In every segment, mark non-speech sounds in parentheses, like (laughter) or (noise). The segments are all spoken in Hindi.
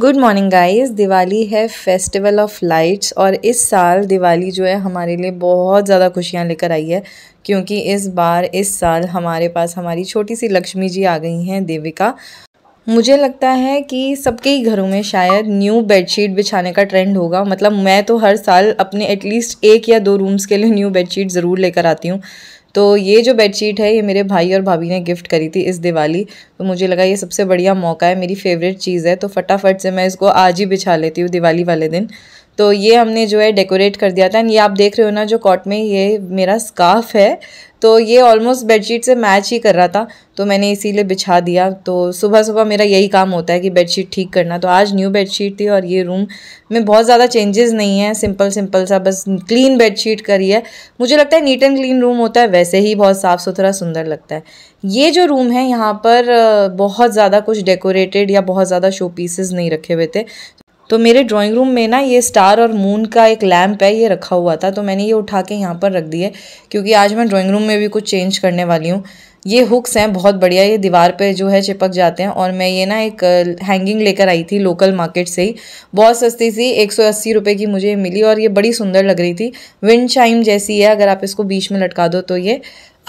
गुड मॉर्निंग गाइस दिवाली है फेस्टिवल ऑफ लाइट्स और इस साल दिवाली जो है हमारे लिए बहुत ज़्यादा खुशियाँ लेकर आई है क्योंकि इस बार इस साल हमारे पास हमारी छोटी सी लक्ष्मी जी आ गई हैं देविका मुझे लगता है कि सबके ही घरों में शायद न्यू बेडशीट बिछाने का ट्रेंड होगा मतलब मैं तो हर साल अपने एटलीस्ट एक या दो रूम्स के लिए न्यू बेडशीट ज़रूर लेकर आती हूँ तो ये जो बेडशीट है ये मेरे भाई और भाभी ने गिफ्ट करी थी इस दिवाली तो मुझे लगा ये सबसे बढ़िया मौका है मेरी फेवरेट चीज़ है तो फटाफट से मैं इसको आज ही बिछा लेती हूँ दिवाली वाले दिन तो ये हमने जो है डेकोरेट कर दिया था एंड ये आप देख रहे हो ना जो कॉट में ये मेरा स्काफ है तो ये ऑलमोस्ट बेडशीट से मैच ही कर रहा था तो मैंने इसीलिए बिछा दिया तो सुबह सुबह मेरा यही काम होता है कि बेडशीट ठीक करना तो आज न्यू बेडशीट थी और ये रूम में बहुत ज़्यादा चेंजेस नहीं है सिंपल सिंपल सा बस क्लीन बेडशीट करी है मुझे लगता है नीट एंड क्लीन रूम होता है वैसे ही बहुत साफ़ सुथरा सुंदर लगता है ये जो रूम है यहाँ पर बहुत ज़्यादा कुछ डेकोरेटेड या बहुत ज़्यादा शो पीसेज नहीं रखे हुए थे तो मेरे ड्राइंग रूम में ना ये स्टार और मून का एक लैम्प है ये रखा हुआ था तो मैंने ये उठा के यहाँ पर रख दिया क्योंकि आज मैं ड्राइंग रूम में भी कुछ चेंज करने वाली हूँ ये हुक्स हैं बहुत बढ़िया ये दीवार पे जो है चिपक जाते हैं और मैं ये ना एक हैंगिंग लेकर आई थी लोकल मार्केट से ही बहुत सस्ती सी एक सौ अस्सी रुपये की मुझे मिली और ये बड़ी सुंदर लग रही थी विंड चाइम जैसी है अगर आप इसको बीच में लटका दो तो ये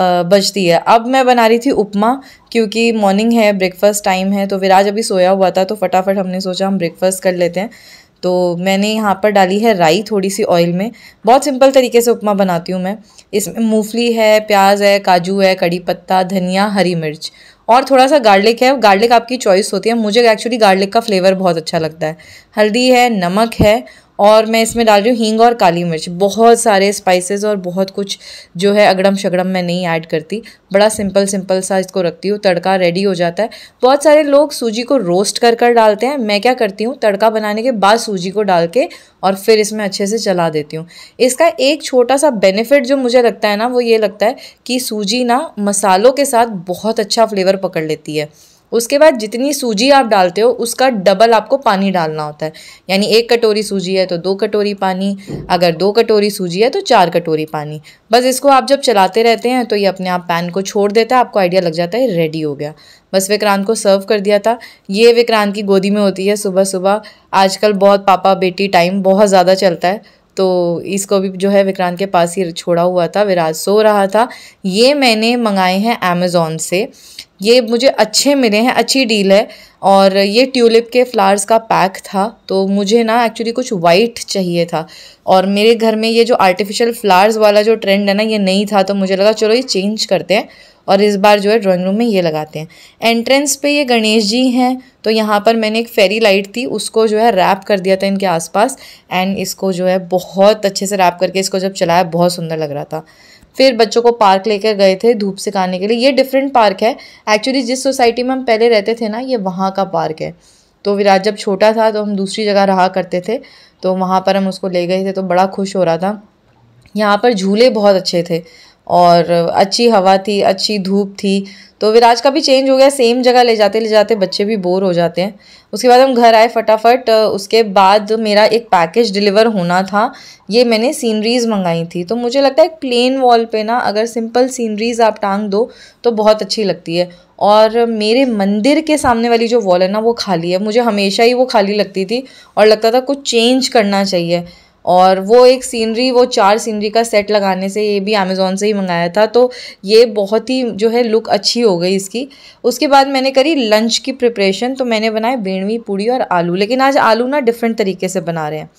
बजती है अब मैं बना रही थी उपमा क्योंकि मॉर्निंग है ब्रेकफास्ट टाइम है तो विराज अभी सोया हुआ था तो फटाफट हमने सोचा हम ब्रेकफास्ट कर लेते हैं तो मैंने यहाँ पर डाली है राई थोड़ी सी ऑयल में बहुत सिंपल तरीके से उपमा बनाती हूँ मैं इसमें मूंगफली है प्याज है काजू है कड़ी पत्ता धनिया हरी मिर्च और थोड़ा सा गार्लिक है गार्लिक आपकी चॉइस होती है मुझे एक्चुअली गार्लिक का फ्लेवर बहुत अच्छा लगता है हल्दी है नमक है और मैं इसमें डाल रही हूँ हींग और काली मिर्च बहुत सारे स्पाइसेस और बहुत कुछ जो है अगड़म शगड़म मैं नहीं ऐड करती बड़ा सिंपल सिंपल सा इसको रखती हूँ तड़का रेडी हो जाता है बहुत सारे लोग सूजी को रोस्ट कर कर डालते हैं मैं क्या करती हूँ तड़का बनाने के बाद सूजी को डाल के और फिर इसमें अच्छे से चला देती हूँ इसका एक छोटा सा बेनिफिट जो मुझे लगता है ना वो ये लगता है कि सूजी ना मसालों के साथ बहुत अच्छा फ्लेवर पकड़ लेती है उसके बाद जितनी सूजी आप डालते हो उसका डबल आपको पानी डालना होता है यानी एक कटोरी सूजी है तो दो कटोरी पानी अगर दो कटोरी सूजी है तो चार कटोरी पानी बस इसको आप जब चलाते रहते हैं तो ये अपने आप पैन को छोड़ देता है आपको आइडिया लग जाता है रेडी हो गया बस विक्रांत को सर्व कर दिया था ये विक्रांत की गोदी में होती है सुबह सुबह आजकल बहुत पापा बेटी टाइम बहुत ज़्यादा चलता है तो इसको भी जो है विक्रांत के पास ही छोड़ा हुआ था विराज सो रहा था ये मैंने मंगाए हैं अमेज़ोन से ये मुझे अच्छे मिले हैं अच्छी डील है और ये ट्यूलिप के फ्लावर्स का पैक था तो मुझे ना एक्चुअली कुछ वाइट चाहिए था और मेरे घर में ये जो आर्टिफिशियल फ्लावर्स वाला जो ट्रेंड है ना ये नहीं था तो मुझे लगा चलो ये चेंज करते हैं और इस बार जो है ड्राइंग रूम में ये लगाते हैं एंट्रेंस पे ये गणेश जी हैं तो यहाँ पर मैंने एक फेरी लाइट थी उसको जो है रैप कर दिया था इनके आसपास एंड इसको जो है बहुत अच्छे से रैप करके इसको जब चलाया बहुत सुंदर लग रहा था फिर बच्चों को पार्क लेकर गए थे धूप सिखाने के लिए ये डिफरेंट पार्क है एक्चुअली जिस सोसाइटी में हम पहले रहते थे ना ये वहाँ का पार्क है तो विराज जब छोटा था तो हम दूसरी जगह रहा करते थे तो वहाँ पर हम उसको ले गए थे तो बड़ा खुश हो रहा था यहाँ पर झूले बहुत अच्छे थे और अच्छी हवा थी अच्छी धूप थी तो विराज का भी चेंज हो गया सेम जगह ले जाते ले जाते बच्चे भी बोर हो जाते हैं उसके बाद हम घर आए फटाफट उसके बाद मेरा एक पैकेज डिलीवर होना था ये मैंने सीनरीज़ मंगाई थी तो मुझे लगता है प्लेन वॉल पे ना अगर सिंपल सीनरीज़ आप टांग दो तो बहुत अच्छी लगती है और मेरे मंदिर के सामने वाली जो वॉल है ना वो खाली है मुझे हमेशा ही वो खाली लगती थी और लगता था कुछ चेंज करना चाहिए और वो एक सीनरी वो चार सीनरी का सेट लगाने से ये भी अमेज़ोन से ही मंगाया था तो ये बहुत ही जो है लुक अच्छी हो गई इसकी उसके बाद मैंने करी लंच की प्रिपरेशन तो मैंने बनाए बेणवी पूड़ी और आलू लेकिन आज आलू ना डिफरेंट तरीके से बना रहे हैं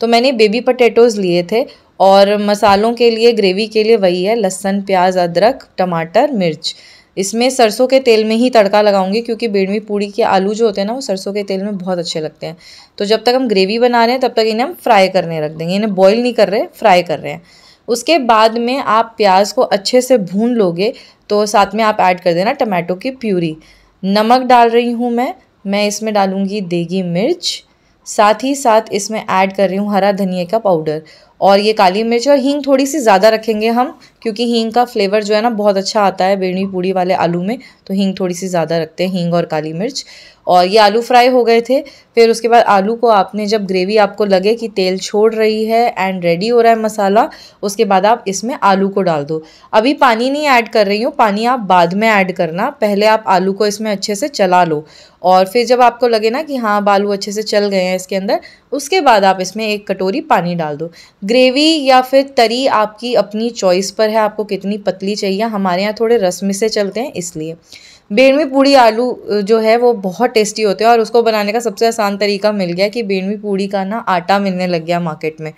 तो मैंने बेबी पटेटोज़ लिए थे और मसालों के लिए ग्रेवी के लिए वही है लहसन प्याज अदरक टमाटर मिर्च इसमें सरसों के तेल में ही तड़का लगाऊंगी क्योंकि बेड़मी पूड़ी के आलू जो होते हैं ना वो सरसों के तेल में बहुत अच्छे लगते हैं तो जब तक हम ग्रेवी बना रहे हैं तब तक इन्हें हम फ्राई करने रख देंगे इन्हें बॉईल नहीं कर रहे फ्राई कर रहे हैं उसके बाद में आप प्याज को अच्छे से भून लोगे तो साथ में आप ऐड कर देना टमाटो की प्यूरी नमक डाल रही हूँ मैं मैं इसमें डालूँगी देगी मिर्च साथ ही साथ इसमें ऐड कर रही हूँ हरा धनिया का पाउडर और ये काली मिर्च और हींग थोड़ी सी ज़्यादा रखेंगे हम क्योंकि हींग का फ्लेवर जो है ना बहुत अच्छा आता है बेड़ी पूड़ी वाले आलू में तो हींग थोड़ी सी ज़्यादा रखते हैं हींग और काली मिर्च और ये आलू फ्राई हो गए थे फिर उसके बाद आलू को आपने जब ग्रेवी आपको लगे कि तेल छोड़ रही है एंड रेडी हो रहा है मसाला उसके बाद आप इसमें आलू को डाल दो अभी पानी नहीं ऐड कर रही हूँ पानी आप बाद में ऐड करना पहले आप आलू को इसमें अच्छे से चला लो और फिर जब आपको लगे ना कि हाँ आलू अच्छे से चल गए हैं इसके अंदर उसके बाद आप इसमें एक कटोरी पानी डाल दो ग्रेवी या फिर तरी आपकी अपनी चॉइस पर है आपको कितनी पतली चाहिए हमारे यहाँ थोड़े रस्म से चलते हैं इसलिए बेड़मी पूड़ी आलू जो है वो बहुत टेस्टी होते हैं और उसको बनाने का सबसे आसान तरीका मिल गया कि बेड़मी पूड़ी का ना आटा मिलने लग गया मार्केट में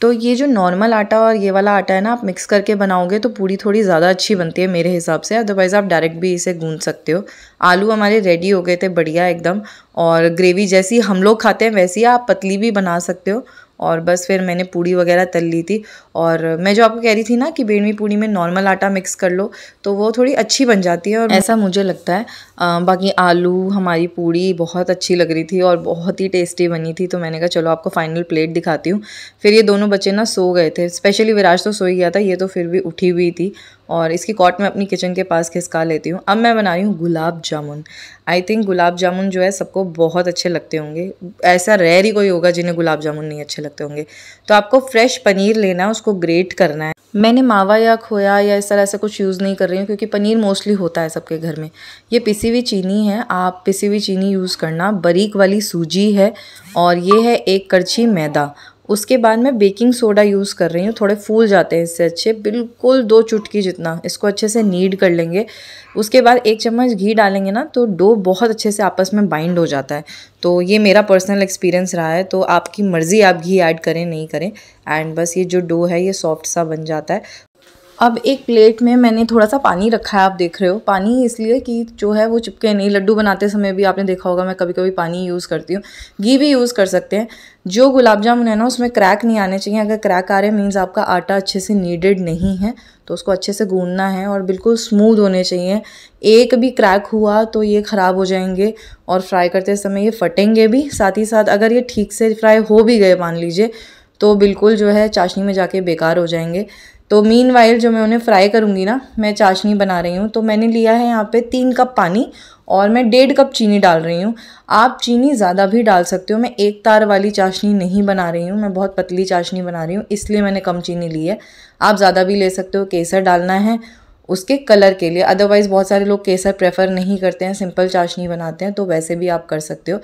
तो ये जो नॉर्मल आटा और ये वाला आटा है ना आप मिक्स करके बनाओगे तो पूड़ी थोड़ी ज़्यादा अच्छी बनती है मेरे हिसाब से अदरवाइज़ आप डायरेक्ट भी इसे गूँध सकते हो आलू हमारे रेडी हो गए थे बढ़िया एकदम और ग्रेवी जैसी हम लोग खाते हैं वैसी आप पतली भी बना सकते हो और बस फिर मैंने पूड़ी वगैरह तल ली थी और मैं जो आपको कह रही थी ना कि बेड़मी पूड़ी में नॉर्मल आटा मिक्स कर लो तो वो थोड़ी अच्छी बन जाती है और ऐसा मुझे लगता है आ, बाकी आलू हमारी पूड़ी बहुत अच्छी लग रही थी और बहुत ही टेस्टी बनी थी तो मैंने कहा चलो आपको फाइनल प्लेट दिखाती हूँ फिर ये दोनों बच्चे ना सो गए थे स्पेशली विराज तो सो ही गया था ये तो फिर भी उठी हुई थी और इसकी कॉट में अपनी किचन के पास खिसका लेती हूँ अब मैं बना रही हूँ गुलाब जामुन आई थिंक गुलाब जामुन जो है सबको बहुत अच्छे लगते होंगे ऐसा रेयर ही कोई होगा जिन्हें गुलाब जामुन नहीं अच्छे लगते होंगे तो आपको फ्रेश पनीर लेना है उसको ग्रेट करना है मैंने मावा या खोया या इस तरह ऐसा कुछ यूज़ नहीं कर रही हूँ क्योंकि पनीर मोस्टली होता है सबके घर में ये पिसी हुई चीनी है आप पिसी हुई चीनी यूज़ करना बारीक वाली सूजी है और ये है एक करछी मैदा उसके बाद मैं बेकिंग सोडा यूज़ कर रही हूँ थोड़े फूल जाते हैं इससे अच्छे बिल्कुल दो चुटकी जितना इसको अच्छे से नीड कर लेंगे उसके बाद एक चम्मच घी डालेंगे ना तो डो बहुत अच्छे से आपस में बाइंड हो जाता है तो ये मेरा पर्सनल एक्सपीरियंस रहा है तो आपकी मर्ज़ी आप घी ऐड करें नहीं करें एंड बस ये जो डो है ये सॉफ्ट सा बन जाता है अब एक प्लेट में मैंने थोड़ा सा पानी रखा है आप देख रहे हो पानी इसलिए कि जो है वो चिपके नहीं लड्डू बनाते समय भी आपने देखा होगा मैं कभी कभी पानी यूज़ करती हूँ घी भी यूज़ कर सकते हैं जो गुलाब जामुन है ना उसमें क्रैक नहीं आने चाहिए अगर क्रैक आ रहे मीन्स आपका आटा अच्छे से नीडेड नहीं है तो उसको अच्छे से गूंदना है और बिल्कुल स्मूद होने चाहिए एक भी क्रैक हुआ तो ये ख़राब हो जाएंगे और फ्राई करते समय ये फटेंगे भी साथ ही साथ अगर ये ठीक से फ्राई हो भी गए मान लीजिए तो बिल्कुल जो है चाशनी में जाके बेकार हो जाएंगे तो मीन वाइल जो मैं उन्हें फ्राई करूँगी ना मैं चाशनी बना रही हूँ तो मैंने लिया है यहाँ पे तीन कप पानी और मैं डेढ़ कप चीनी डाल रही हूँ आप चीनी ज़्यादा भी डाल सकते हो मैं एक तार वाली चाशनी नहीं बना रही हूँ मैं बहुत पतली चाशनी बना रही हूँ इसलिए मैंने कम चीनी ली है आप ज़्यादा भी ले सकते हो केसर डालना है उसके कलर के लिए अदरवाइज़ बहुत सारे लोग केसर प्रेफर नहीं करते हैं सिंपल चाशनी बनाते हैं तो वैसे भी आप कर सकते हो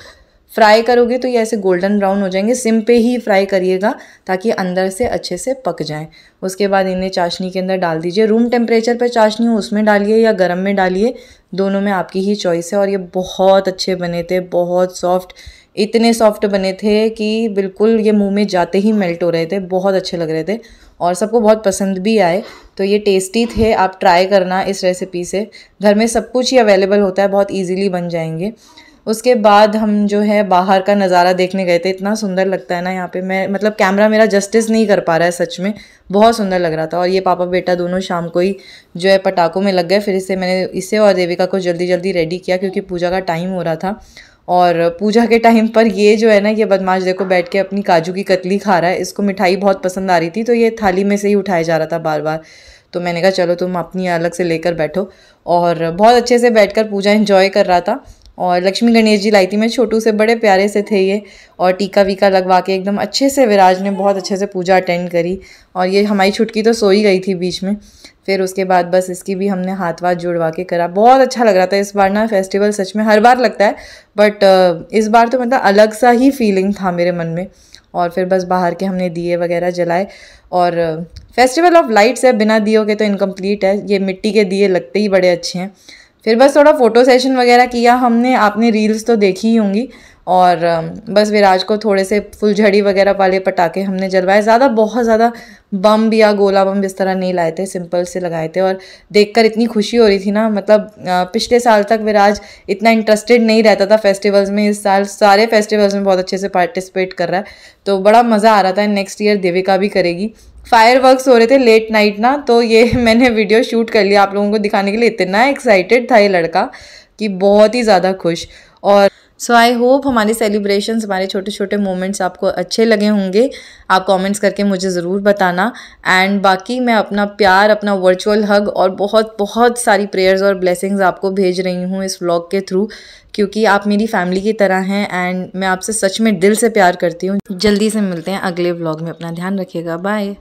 फ्राई करोगे तो ये ऐसे गोल्डन ब्राउन हो जाएंगे सिम पे ही फ्राई करिएगा ताकि अंदर से अच्छे से पक जाएं उसके बाद इन्हें चाशनी के अंदर डाल दीजिए रूम टेम्परेचर पर चाशनी हो उसमें डालिए या गर्म में डालिए दोनों में आपकी ही चॉइस है और ये बहुत अच्छे बने थे बहुत सॉफ्ट इतने सॉफ्ट बने थे कि बिल्कुल ये मुंह में जाते ही मेल्ट हो रहे थे बहुत अच्छे लग रहे थे और सबको बहुत पसंद भी आए तो ये टेस्टी थे आप ट्राई करना इस रेसिपी से घर में सब कुछ ही अवेलेबल होता है बहुत इजीली बन जाएंगे उसके बाद हम जो है बाहर का नज़ारा देखने गए थे इतना सुंदर लगता है ना यहाँ पे मैं मतलब कैमरा मेरा जस्टिस नहीं कर पा रहा है सच में बहुत सुंदर लग रहा था और ये पापा बेटा दोनों शाम को ही जो है पटाखों में लग गए फिर इसे मैंने इसे और देविका को जल्दी जल्दी रेडी किया क्योंकि पूजा का टाइम हो रहा था और पूजा के टाइम पर ये जो है ना ये बदमाश देखो बैठ के अपनी काजू की कतली खा रहा है इसको मिठाई बहुत पसंद आ रही थी तो ये थाली में से ही उठाया जा रहा था बार बार तो मैंने कहा चलो तुम अपनी अलग से लेकर बैठो और बहुत अच्छे से बैठकर पूजा इंजॉय कर रहा था और लक्ष्मी गणेश जी लाई थी मैं छोटू से बड़े प्यारे से थे ये और टीका वीका लगवा के एकदम अच्छे से विराज ने बहुत अच्छे से पूजा अटेंड करी और ये हमारी छुटकी तो सो ही गई थी बीच में फिर उसके बाद बस इसकी भी हमने हाथ वाथ जुड़वा के करा बहुत अच्छा लग रहा था इस बार ना फेस्टिवल सच में हर बार लगता है बट इस बार तो मतलब अलग सा ही फीलिंग था मेरे मन में और फिर बस बाहर के हमने दिए वगैरह जलाए और फेस्टिवल ऑफ लाइट्स है बिना दियो के तो इनकम्प्लीट है ये मिट्टी के दिए लगते ही बड़े अच्छे हैं फिर बस थोड़ा फ़ोटो सेशन वगैरह किया हमने आपने रील्स तो देखी ही होंगी और बस विराज को थोड़े से फुलझड़ी वगैरह वाले पटाखे हमने जलवाए ज़्यादा बहुत ज़्यादा बम भी या गोला बम इस तरह नहीं लाए थे सिंपल से लगाए थे और देखकर इतनी खुशी हो रही थी ना मतलब पिछले साल तक विराज इतना इंटरेस्टेड नहीं रहता था फेस्टिवल्स में इस साल सारे फेस्टिवल्स में बहुत अच्छे से पार्टिसिपेट कर रहा है तो बड़ा मज़ा आ रहा था नेक्स्ट ईयर देविका भी करेगी फायर वर्कस हो रहे थे लेट नाइट ना तो ये (laughs) मैंने वीडियो शूट कर लिया आप लोगों को दिखाने के लिए इतना एक्साइटेड था ये लड़का कि बहुत ही ज़्यादा खुश और सो आई होप हमारे सेलिब्रेशन हमारे छोटे छोटे मोमेंट्स आपको अच्छे लगे होंगे आप कमेंट्स करके मुझे ज़रूर बताना एंड बाकी मैं अपना प्यार अपना वर्चुअल हग और बहुत बहुत सारी प्रेयर्स और ब्लेसिंग्स आपको भेज रही हूँ इस व्लॉग के थ्रू क्योंकि आप मेरी फैमिली की तरह हैं एंड मैं आपसे सच में दिल से प्यार करती हूँ जल्दी से मिलते हैं अगले व्लॉग में अपना ध्यान रखिएगा बाय